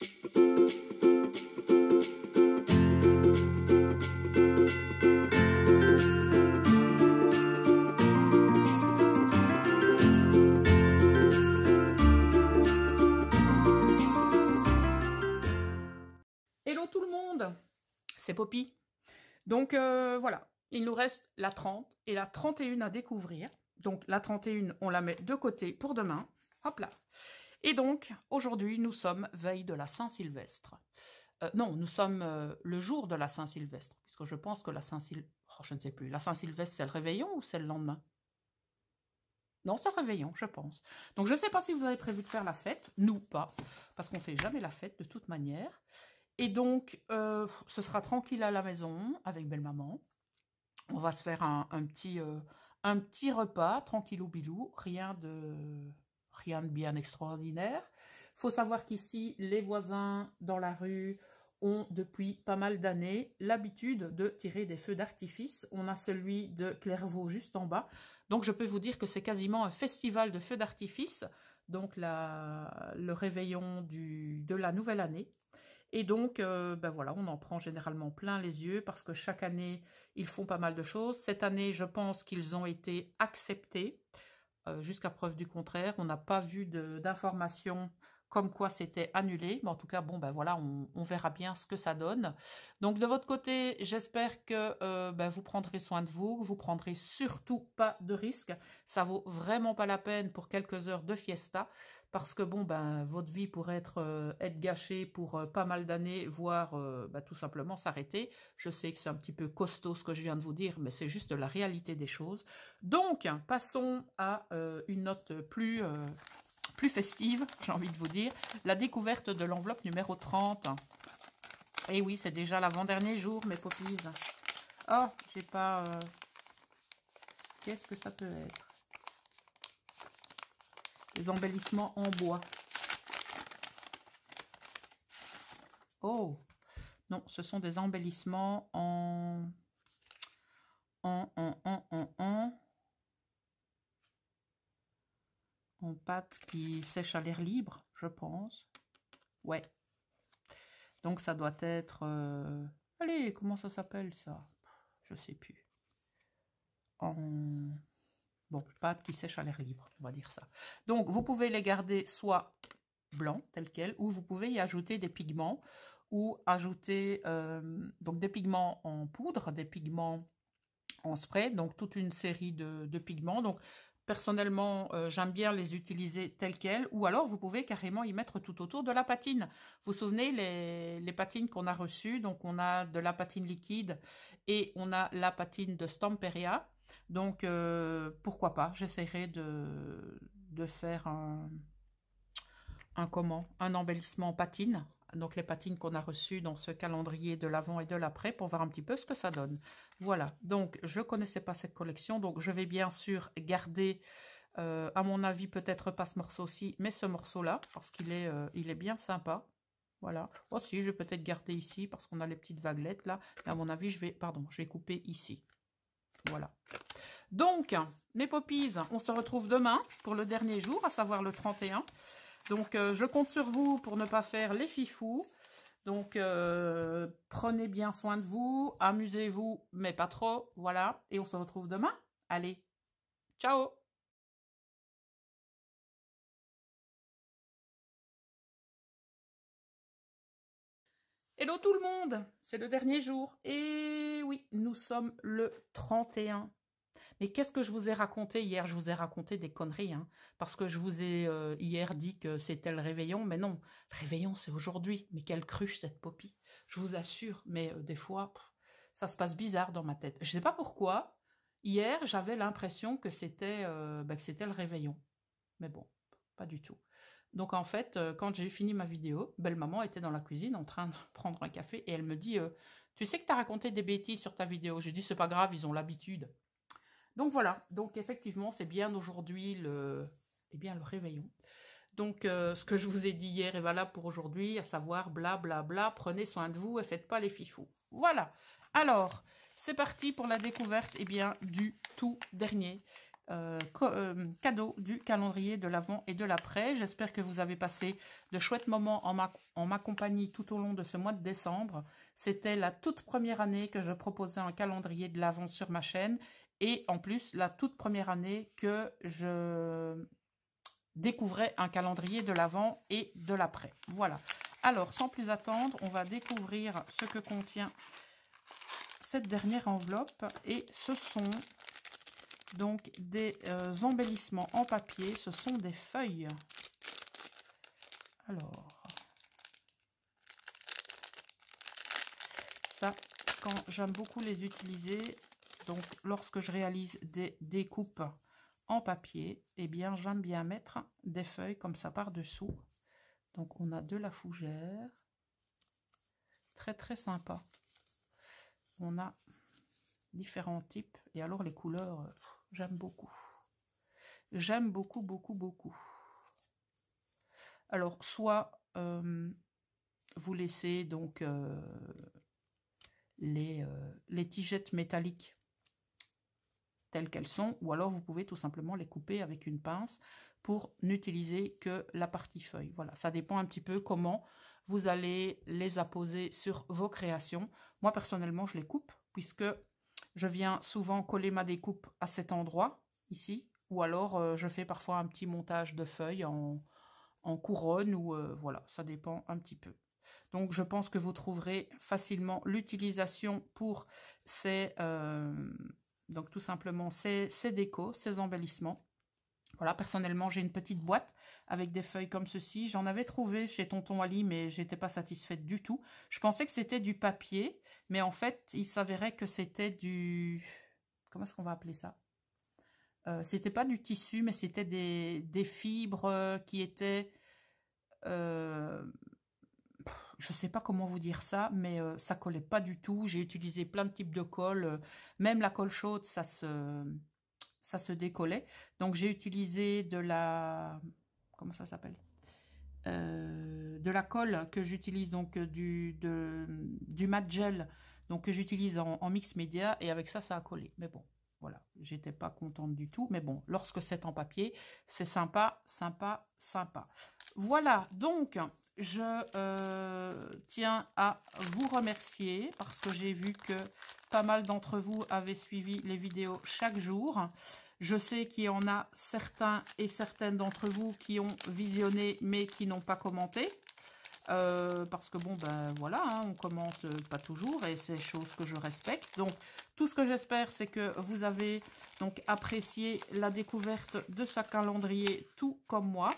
Hello tout le monde, c'est Poppy. Donc euh, voilà, il nous reste la 30 et la 31 à découvrir. Donc la 31, on la met de côté pour demain. Hop là. Et donc, aujourd'hui, nous sommes veille de la Saint-Sylvestre. Euh, non, nous sommes euh, le jour de la Saint-Sylvestre, puisque je pense que la Saint-Sylvestre... Oh, je ne sais plus. La Saint-Sylvestre, c'est le réveillon ou c'est le lendemain non, c'est le réveillon, je pense. Donc, je ne sais pas si vous avez prévu de faire la fête. Nous, pas. Parce qu'on ne fait jamais la fête, de toute manière. Et donc, euh, ce sera tranquille à la maison, avec belle-maman. On va se faire un, petit, un petit repas, tranquille ou bilou. Rien de rien de bien extraordinaire. faut savoir qu'ici, les voisins dans la rue ont depuis pas mal d'années l'habitude de tirer des feux d'artifice. On a celui de Clairvaux juste en bas. Donc je peux vous dire que c'est quasiment un festival de feux d'artifice, donc le réveillon de la nouvelle année. Et donc, euh, ben voilà, on en prend généralement plein les yeux parce que chaque année, ils font pas mal de choses. Cette année, je pense qu'ils ont été acceptés. Euh, jusqu'à preuve du contraire. On n'a pas vu d'informations comme quoi c'était annulé. Mais en tout cas, bon, ben voilà, on, verra bien ce que ça donne. Donc de votre côté, j'espère que euh, ben, vous prendrez soin de vous, vous prendrez surtout pas de risques. Ça vaut vraiment pas la peine pour quelques heures de fiesta parce que bon ben votre vie pourrait être, euh, gâchée pour euh, pas mal d'années, voire ben, tout simplement s'arrêter. Je sais que c'est un petit peu costaud ce que je viens de vous dire, mais c'est juste la réalité des choses. Donc passons à une note plus plus festive, j'ai envie de vous dire, la découverte de l'enveloppe numéro 30. Et eh oui, c'est déjà l'avant-dernier jour, mes poppies. Oh, j'ai pas... Euh, qu'est-ce que ça peut être Des embellissements en bois. Oh Non, ce sont des embellissements en... En, en, en, en, en... en pâte qui sèche à l'air libre, je pense. Ouais. Donc ça doit être... Euh, allez, comment ça s'appelle ça Je sais plus. En... Bon, pâte qui sèche à l'air libre, on va dire ça. Donc vous pouvez les garder soit blancs, tels quels, ou vous pouvez y ajouter des pigments ou ajouter euh, donc des pigments en poudre, des pigments en spray, donc toute une série de pigments. Donc Personnellement, euh, j'aime bien les utiliser telles quelles, ou alors vous pouvez carrément y mettre tout autour de la patine. Vous vous souvenez les, patines qu'on a reçues Donc on a de la patine liquide et on a la patine de Stamperia. Donc euh, pourquoi pas J'essaierai de, faire un, un comment Un embellissement en patine donc les patines qu'on a reçues dans ce calendrier de l'avant et de l'après pour voir un petit peu ce que ça donne. Voilà, donc je ne connaissais pas cette collection, donc je vais bien sûr garder, euh, à mon avis peut-être pas ce morceau-ci, mais ce morceau-là, parce qu'il est, euh, est bien sympa. Voilà, aussi oh, je vais peut-être garder ici parce qu'on a les petites vaguelettes là, mais à mon avis je vais, pardon, je vais couper ici. Voilà. Donc, mes poppies, on se retrouve demain pour le dernier jour, à savoir le 31. Donc, euh, je compte sur vous pour ne pas faire les fifous. Donc, euh, prenez bien soin de vous, amusez-vous, mais pas trop. Voilà, et on se retrouve demain. Allez, ciao Hello tout le monde, c'est le dernier jour. Et oui, nous sommes le 31 mais qu'est-ce que je vous ai raconté hier Je vous ai raconté des conneries, hein, parce que je vous ai euh, hier dit que c'était le réveillon, mais non, le réveillon c'est aujourd'hui. Mais quelle cruche cette popie Je vous assure, mais euh, des fois, ça se passe bizarre dans ma tête. Je ne sais pas pourquoi. Hier, j'avais l'impression que c'était euh, bah, que c'était le réveillon, mais bon, pas du tout. Donc en fait, quand j'ai fini ma vidéo, belle maman était dans la cuisine en train de prendre un café et elle me dit "Tu sais que tu as raconté des bêtises sur ta vidéo." J'ai dit "C'est pas grave, ils ont l'habitude." Donc voilà, donc effectivement, c'est bien aujourd'hui le, eh bien, le réveillon. Donc euh, ce que je vous ai dit hier est valable pour aujourd'hui, à savoir bla bla, bla, prenez soin de vous et faites pas les fifous. Voilà, alors c'est parti pour la découverte eh bien, du tout dernier euh, euh, cadeau du calendrier de l'avant et de l'après. J'espère que vous avez passé de chouettes moments en ma, en ma compagnie tout au long de ce mois de décembre. C'était la toute première année que je proposais un calendrier de l'avant sur ma chaîne et en plus, la toute première année que je découvrais un calendrier de l'avant et de l'après. Voilà. Alors, sans plus attendre, on va découvrir ce que contient cette dernière enveloppe. Et ce sont donc des euh, embellissements en papier. Ce sont des feuilles. Alors, ça, quand j'aime beaucoup les utiliser, donc, lorsque je réalise des découpes en papier, eh bien, j'aime bien mettre des feuilles comme ça par-dessous. Donc, on a de la fougère. Très, très sympa. On a différents types. Et alors, les couleurs, euh, j'aime beaucoup. J'aime beaucoup, beaucoup, beaucoup. Alors, soit euh, vous laissez donc euh, les, les tigettes métalliques telles qu'elles sont, ou alors vous pouvez tout simplement les couper avec une pince pour n'utiliser que la partie feuille. Voilà, ça dépend un petit peu comment vous allez les apposer sur vos créations. Moi, personnellement, je les coupe, puisque je viens souvent coller ma découpe à cet endroit, ici, ou alors euh, je fais parfois un petit montage de feuilles en, couronne, ou euh, voilà, ça dépend un petit peu. Donc je pense que vous trouverez facilement l'utilisation pour ces... Euh, donc tout simplement ces, ces décos, ces embellissements. Voilà, personnellement, j'ai une petite boîte avec des feuilles comme ceci. J'en avais trouvé chez Tonton Ali, mais j'étais pas satisfaite du tout. Je pensais que c'était du papier, mais en fait, il s'avérait que c'était du... Comment est-ce qu'on va appeler ça euh, C'était pas du tissu, mais c'était des, fibres qui étaient... Euh, je ne sais pas comment vous dire ça, mais euh, ça collait pas du tout. J'ai utilisé plein de types de colle. Euh, même la colle chaude, ça se, ça se décollait. Donc, j'ai utilisé de la... Comment ça s'appelle euh, de la colle que j'utilise donc du, du mat gel donc que j'utilise en, en mix média et avec ça ça a collé mais bon J'étais pas contente du tout, mais bon, lorsque c'est en papier, c'est sympa, sympa, sympa. Voilà, donc, je euh, tiens à vous remercier parce que j'ai vu que pas mal d'entre vous avaient suivi les vidéos chaque jour. Je sais qu'il y en a certains et certaines d'entre vous qui ont visionné mais qui n'ont pas commenté. Euh, parce que bon, ben voilà, hein, on commence euh, pas toujours et c'est chose que je respecte. Donc, tout ce que j'espère, c'est que vous avez donc apprécié la découverte de sa calendrier, tout comme moi.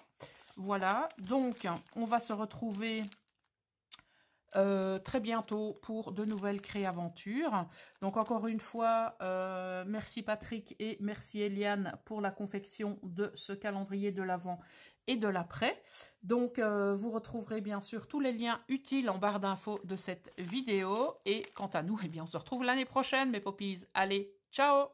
Voilà, donc on va se retrouver euh, très bientôt pour de nouvelles créaventures. Donc encore une fois, euh, merci Patrick et merci Eliane pour la confection de ce calendrier de l'avant et de l'après. Donc euh, vous retrouverez bien sûr tous les liens utiles en barre d'infos de cette vidéo. Et quant à nous, eh bien, on se retrouve l'année prochaine mes poppies. Allez, ciao